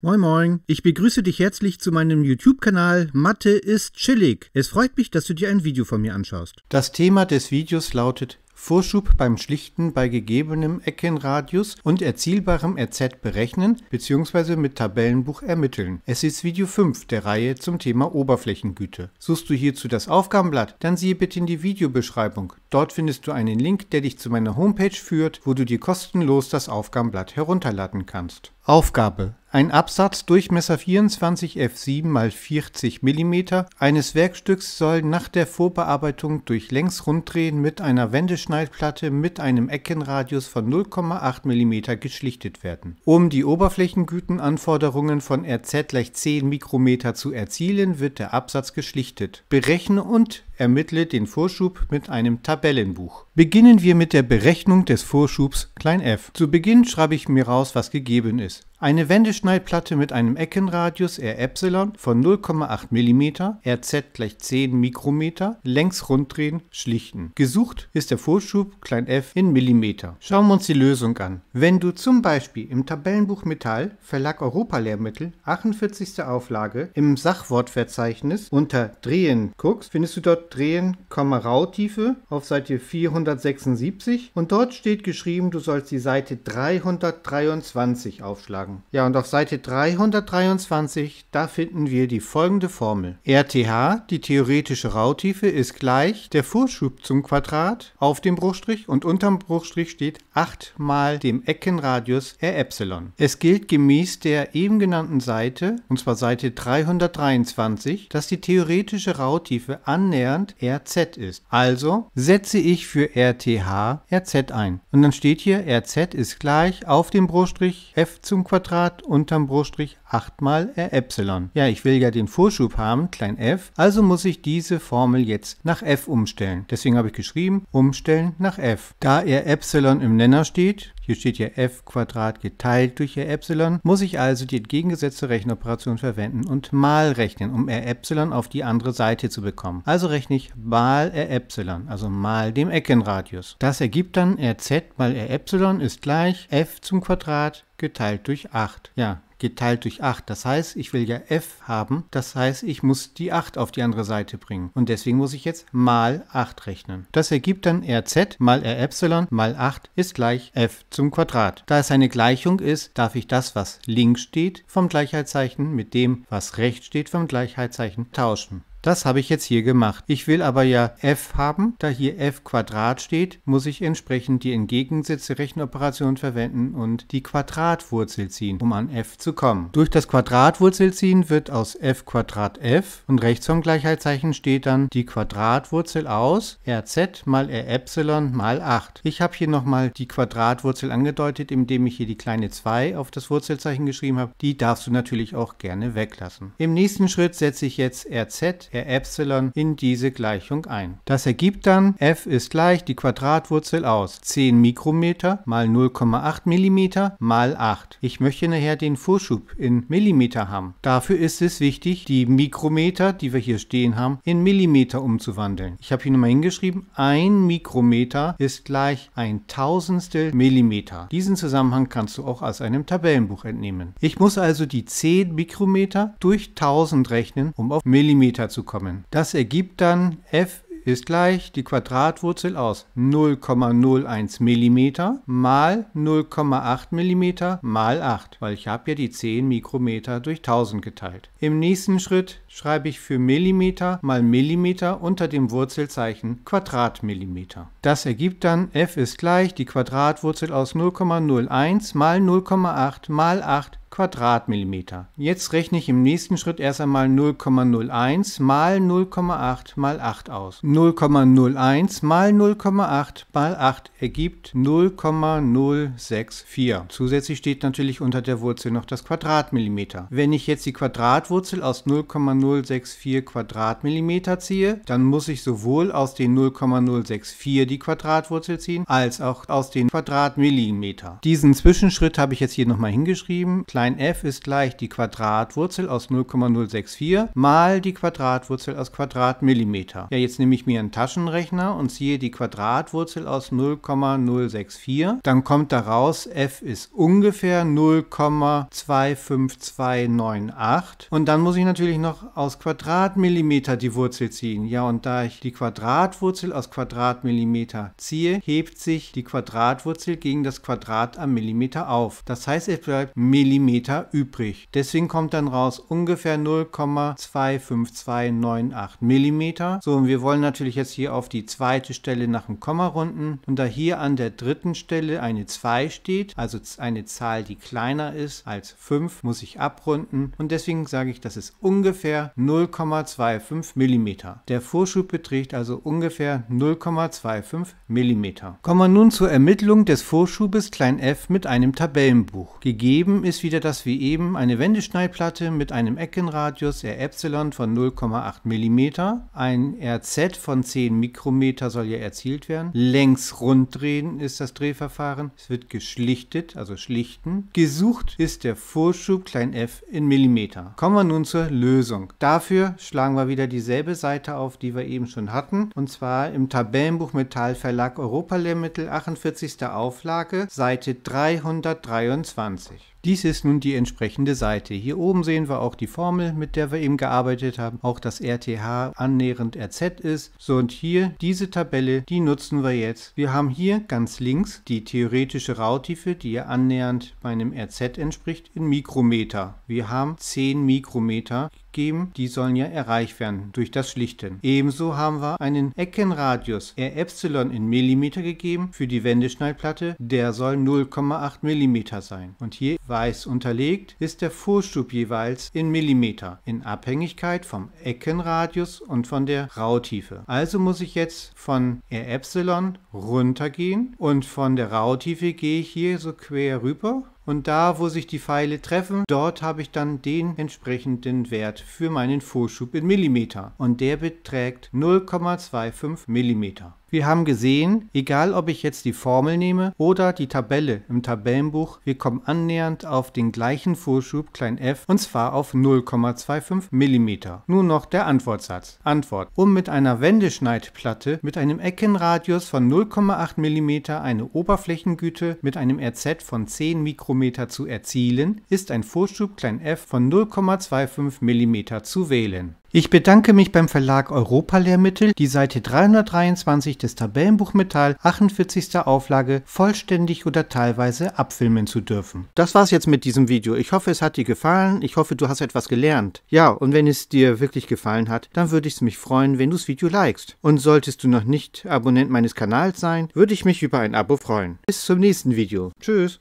Moin Moin, ich begrüße dich herzlich zu meinem YouTube-Kanal Mathe ist chillig. Es freut mich, dass du dir ein Video von mir anschaust. Das Thema des Videos lautet Vorschub beim Schlichten bei gegebenem Eckenradius und erzielbarem RZ berechnen bzw. mit Tabellenbuch ermitteln. Es ist Video 5 der Reihe zum Thema Oberflächengüte. Suchst du hierzu das Aufgabenblatt, dann siehe bitte in die Videobeschreibung. Dort findest du einen Link, der dich zu meiner Homepage führt, wo du dir kostenlos das Aufgabenblatt herunterladen kannst. Aufgabe: Ein Absatz Durchmesser 24 f7 x 40 mm eines Werkstücks soll nach der Vorbearbeitung durch Längsrunddrehen mit einer Wendeschneidplatte mit einem Eckenradius von 0,8 mm geschlichtet werden. Um die Oberflächengütenanforderungen von RZ gleich 10 Mikrometer zu erzielen, wird der Absatz geschlichtet. Berechne und ermittle den Vorschub mit einem Tabellenbuch. Beginnen wir mit der Berechnung des Vorschubs f. Zu Beginn schreibe ich mir raus, was gegeben ist. Eine Wendeschneidplatte mit einem Eckenradius Re von 0,8 mm, Rz gleich 10 Mikrometer, längs runddrehen, schlichten. Gesucht ist der Vorschub f in Millimeter. Schauen wir uns die Lösung an. Wenn du zum Beispiel im Tabellenbuch Metall, Verlag Europa Lehrmittel, 48. Auflage, im Sachwortverzeichnis unter Drehen guckst, findest du dort Drehen, Rautiefe auf Seite 400 176 und dort steht geschrieben, du sollst die Seite 323 aufschlagen. Ja, und auf Seite 323, da finden wir die folgende Formel. RTH, die theoretische Rautiefe, ist gleich der Vorschub zum Quadrat auf dem Bruchstrich und unterm Bruchstrich steht 8 mal dem Eckenradius r Epsilon. Es gilt gemäß der eben genannten Seite, und zwar Seite 323, dass die theoretische Rautiefe annähernd RZ ist. Also setze ich für RTH RZ ein. Und dann steht hier, RZ ist gleich auf dem Bruchstrich f zum Quadrat unterm Bruchstrich 8 mal r Epsilon. Ja, ich will ja den Vorschub haben, klein f, also muss ich diese Formel jetzt nach f umstellen. Deswegen habe ich geschrieben, umstellen nach f. Da r Epsilon im Nenner steht, hier steht ja f Quadrat geteilt durch r Epsilon, muss ich also die entgegengesetzte Rechenoperation verwenden und mal rechnen, um r Epsilon auf die andere Seite zu bekommen. Also rechne ich mal r Epsilon, also mal dem Eckenraum. Radius. Das ergibt dann Rz mal Re ist gleich f zum Quadrat geteilt durch 8. Ja, geteilt durch 8. Das heißt, ich will ja f haben. Das heißt, ich muss die 8 auf die andere Seite bringen. Und deswegen muss ich jetzt mal 8 rechnen. Das ergibt dann Rz mal Re mal 8 ist gleich f zum Quadrat. Da es eine Gleichung ist, darf ich das, was links steht, vom Gleichheitszeichen mit dem, was rechts steht, vom Gleichheitszeichen tauschen. Das habe ich jetzt hier gemacht. Ich will aber ja f haben. Da hier f Quadrat steht, muss ich entsprechend die entgegengesetzte Rechenoperation verwenden und die Quadratwurzel ziehen, um an f zu kommen. Durch das Quadratwurzel ziehen wird aus f Quadrat f und rechts vom Gleichheitszeichen steht dann die Quadratwurzel aus rz mal r Epsilon mal 8. Ich habe hier nochmal die Quadratwurzel angedeutet, indem ich hier die kleine 2 auf das Wurzelzeichen geschrieben habe. Die darfst du natürlich auch gerne weglassen. Im nächsten Schritt setze ich jetzt rz setzt er Epsilon in diese Gleichung ein. Das ergibt dann, f ist gleich die Quadratwurzel aus 10 Mikrometer mal 0,8 Millimeter mal 8. Ich möchte nachher den Vorschub in Millimeter haben. Dafür ist es wichtig, die Mikrometer, die wir hier stehen haben, in Millimeter umzuwandeln. Ich habe hier nochmal hingeschrieben, ein Mikrometer ist gleich ein Tausendstel Millimeter. Diesen Zusammenhang kannst du auch aus einem Tabellenbuch entnehmen. Ich muss also die 10 Mikrometer durch 1000 rechnen, um auf Millimeter zu zu kommen. Das ergibt dann f ist gleich die Quadratwurzel aus 0,01 mm mal 0,8 mm mal 8, weil ich habe ja die 10 Mikrometer durch 1000 geteilt. Im nächsten Schritt schreibe ich für Millimeter mal Millimeter unter dem Wurzelzeichen Quadratmillimeter. Das ergibt dann f ist gleich die Quadratwurzel aus 0,01 mal 0,8 mal 8 Quadratmillimeter. Jetzt rechne ich im nächsten Schritt erst einmal 0,01 mal 0,8 mal 8 aus. 0,01 mal 0,8 mal 8 ergibt 0,064. Zusätzlich steht natürlich unter der Wurzel noch das Quadratmillimeter. Wenn ich jetzt die Quadratwurzel aus 0,064 Quadratmillimeter ziehe, dann muss ich sowohl aus den 0,064 die Quadratwurzel ziehen, als auch aus den Quadratmillimeter. Diesen Zwischenschritt habe ich jetzt hier nochmal hingeschrieben klein f ist gleich die Quadratwurzel aus 0,064 mal die Quadratwurzel aus Quadratmillimeter. Ja, jetzt nehme ich mir einen Taschenrechner und ziehe die Quadratwurzel aus 0,064. Dann kommt daraus, f ist ungefähr 0,25298. Und dann muss ich natürlich noch aus Quadratmillimeter die Wurzel ziehen. Ja, und da ich die Quadratwurzel aus Quadratmillimeter ziehe, hebt sich die Quadratwurzel gegen das Quadrat am Millimeter auf. Das heißt, es bleibt Millimeter Millimeter übrig. Deswegen kommt dann raus ungefähr 0,25298 Millimeter. So, und wir wollen natürlich jetzt hier auf die zweite Stelle nach dem Komma runden. Und da hier an der dritten Stelle eine 2 steht, also eine Zahl, die kleiner ist als 5, muss ich abrunden. Und deswegen sage ich, das ist ungefähr 0,25 Millimeter. Der Vorschub beträgt also ungefähr 0,25 Millimeter. Kommen wir nun zur Ermittlung des Vorschubes klein f mit einem Tabellenbuch. Gegeben ist wieder wieder das wie eben eine Wendeschneidplatte mit einem Eckenradius Re von 0,8 mm. Ein RZ von 10 Mikrometer soll ja erzielt werden. Längs runddrehen ist das Drehverfahren. Es wird geschlichtet, also schlichten. Gesucht ist der Vorschub klein f in Millimeter. Kommen wir nun zur Lösung. Dafür schlagen wir wieder dieselbe Seite auf, die wir eben schon hatten. Und zwar im Tabellenbuch Metallverlag Europa Lehrmittel, 48. Auflage, Seite 323. Dies ist nun die entsprechende Seite. Hier oben sehen wir auch die Formel, mit der wir eben gearbeitet haben, auch dass RTH annähernd RZ ist. So und hier diese Tabelle, die nutzen wir jetzt. Wir haben hier ganz links die theoretische Rautiefe, die ja annähernd meinem RZ entspricht, in Mikrometer. Wir haben 10 Mikrometer geben, die sollen ja erreicht werden durch das Schlichten. Ebenso haben wir einen Eckenradius RY in Millimeter gegeben für die Wendeschneidplatte, der soll 0,8 Millimeter sein. Und hier weiß unterlegt ist der Vorstub jeweils in Millimeter in Abhängigkeit vom Eckenradius und von der Rautiefe. Also muss ich jetzt von RY runtergehen und von der Rautiefe gehe ich hier so quer rüber und da, wo sich die Pfeile treffen, dort habe ich dann den entsprechenden Wert für meinen Vorschub in Millimeter und der beträgt 0,25 Millimeter. Wir haben gesehen, egal ob ich jetzt die Formel nehme oder die Tabelle im Tabellenbuch, wir kommen annähernd auf den gleichen Vorschub f und zwar auf 0,25 mm. Nun noch der Antwortsatz. Antwort. Um mit einer Wendeschneidplatte mit einem Eckenradius von 0,8 mm eine Oberflächengüte mit einem RZ von 10 Mikrometer zu erzielen, ist ein Vorschub f von 0,25 mm zu wählen. Ich bedanke mich beim Verlag Europa-Lehrmittel, die Seite 323 des Tabellenbuch Metall 48. Auflage vollständig oder teilweise abfilmen zu dürfen. Das war's jetzt mit diesem Video. Ich hoffe, es hat dir gefallen. Ich hoffe, du hast etwas gelernt. Ja, und wenn es dir wirklich gefallen hat, dann würde ich mich freuen, wenn du das Video likest. Und solltest du noch nicht Abonnent meines Kanals sein, würde ich mich über ein Abo freuen. Bis zum nächsten Video. Tschüss.